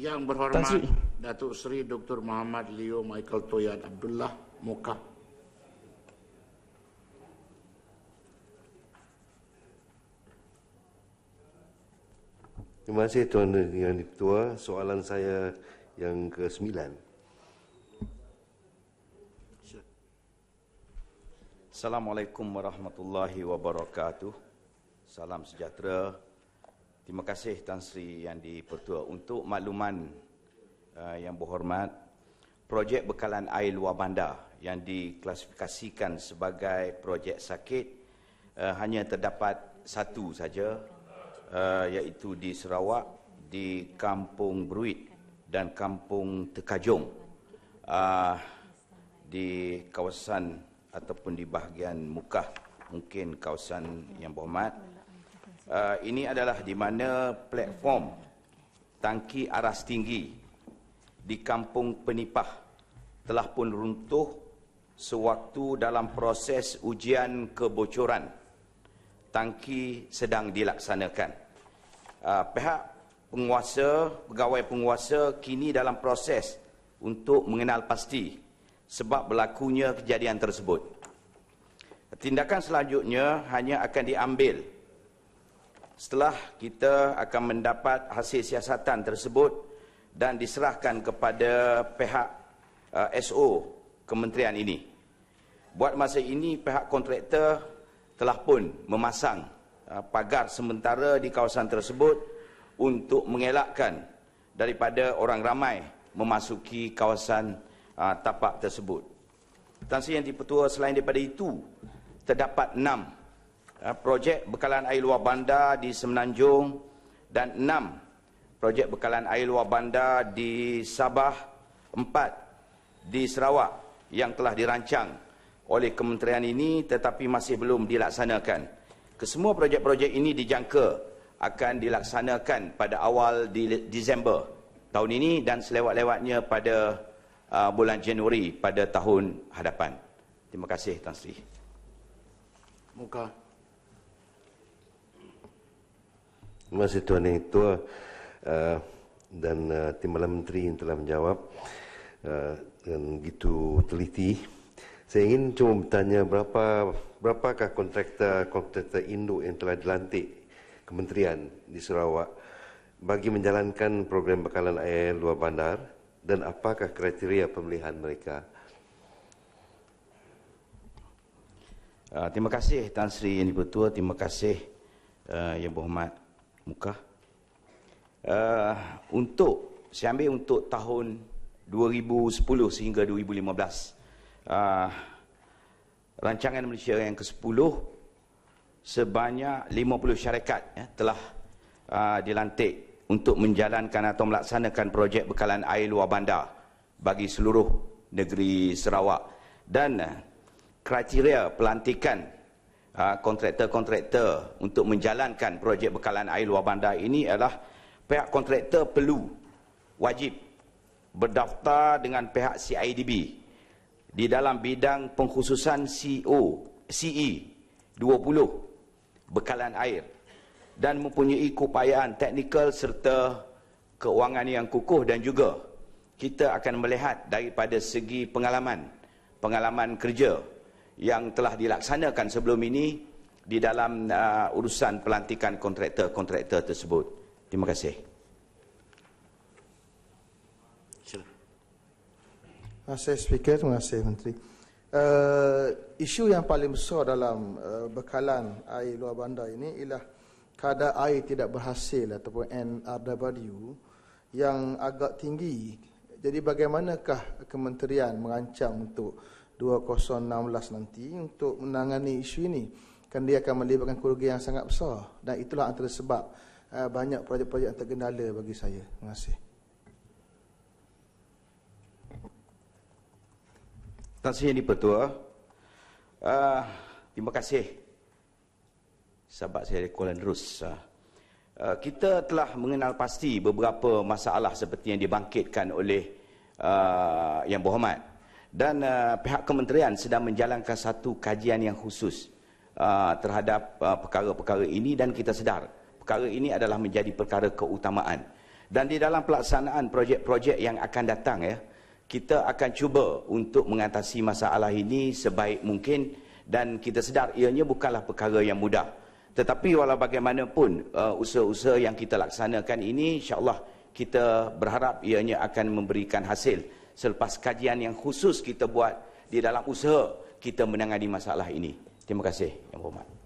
Yang berhormat Tansri. Datuk Seri Dr. Muhammad Leo Michael Toyan Abdullah Mokah Terima kasih Tuan Yang Ketua. Soalan saya yang ke-9. Assalamualaikum warahmatullahi wabarakatuh. Salam sejahtera Terima kasih Tan Sri yang pertua Untuk makluman uh, yang berhormat, projek bekalan air luar bandar yang diklasifikasikan sebagai projek sakit uh, hanya terdapat satu saja uh, iaitu di Sarawak, di Kampung Bruit dan Kampung Tekajong uh, di kawasan ataupun di bahagian Mukah mungkin kawasan yang berhormat. Uh, ini adalah di mana platform tangki aras tinggi di kampung Penipah telah pun runtuh sewaktu dalam proses ujian kebocoran tangki sedang dilaksanakan. Uh, pihak penguasa, pegawai penguasa kini dalam proses untuk mengenal pasti sebab berlakunya kejadian tersebut. Tindakan selanjutnya hanya akan diambil setelah kita akan mendapat hasil siasatan tersebut dan diserahkan kepada pihak uh, SO kementerian ini. Buat masa ini pihak kontraktor telah pun memasang uh, pagar sementara di kawasan tersebut untuk mengelakkan daripada orang ramai memasuki kawasan uh, tapak tersebut. Tansi yang dipertua selain daripada itu terdapat enam Eh, projek bekalan air luar bandar di Semenanjung dan enam projek bekalan air luar bandar di Sabah empat di Sarawak yang telah dirancang oleh kementerian ini tetapi masih belum dilaksanakan. Kesemua projek-projek ini dijangka akan dilaksanakan pada awal di Disember tahun ini dan selewat-lewatnya pada uh, bulan Januari pada tahun hadapan. Terima kasih Tan Sri. Muka. masih Tuan Yang Tua uh, dan uh, Timbalan Menteri yang telah menjawab uh, eh, dengan begitu teliti. Saya ingin cuma bertanya berapa berapakah kontraktor kontraktor induk yang telah dilantik kementerian di Sarawak bagi menjalankan program bekalan air luar bandar dan apakah kriteria pemilihan mereka? Uh, terima kasih Tan Sri Yang Dipertua, terima kasih uh, Yang Berhormat Muka Uh, eh, untuk saya ambil untuk tahun 2010 sehingga 2015. Uh, eh, rancangan Malaysia yang ke-10 sebanyak 50 syarikat ya, telah uh, dilantik untuk menjalankan atau melaksanakan projek bekalan air luar bandar bagi seluruh negeri Sarawak dan uh, kriteria pelantikan Ha, kontraktor-kontraktor untuk menjalankan projek bekalan air luar bandar ini adalah pihak kontraktor perlu wajib berdaftar dengan pihak CIDB di dalam bidang pengkhususan CO CE 20 bekalan air dan mempunyai keupayaan teknikal serta keuangan yang kukuh dan juga kita akan melihat daripada segi pengalaman pengalaman kerja yang telah dilaksanakan sebelum ini di dalam uh, urusan pelantikan kontraktor-kontraktor tersebut. Terima kasih. Terima kasih Speaker, terima kasih Menteri. Uh, isu yang paling besar dalam uh, bekalan air luar bandar ini ialah kadar air tidak berhasil ataupun NRW yang agak tinggi. Jadi bagaimanakah kementerian mengancam untuk 2016 nanti untuk menangani isu ini kan dia akan melibatkan kerugian yang sangat besar dan itulah antara sebab uh, banyak projek-projek yang terkendala bagi saya. Terima kasih. Tuan Sri Yang Pertua, uh, terima kasih sahabat saya Kuala Nerus. Uh, uh, kita telah mengenal pasti beberapa masalah seperti yang dibangkitkan oleh uh, Yang Berhormat dan uh, pihak kementerian sedang menjalankan satu kajian yang khusus uh, terhadap uh, perkara-perkara ini dan kita sedar perkara ini adalah menjadi perkara keutamaan dan di dalam pelaksanaan projek-projek yang akan datang ya kita akan cuba untuk mengatasi masalah ini sebaik mungkin dan kita sedar ianya bukanlah perkara yang mudah tetapi walau bagaimanapun uh, usaha-usaha yang kita laksanakan ini insyaallah kita berharap ianya akan memberikan hasil selepas kajian yang khusus kita buat di dalam usaha kita menangani masalah ini. Terima kasih yang berhormat.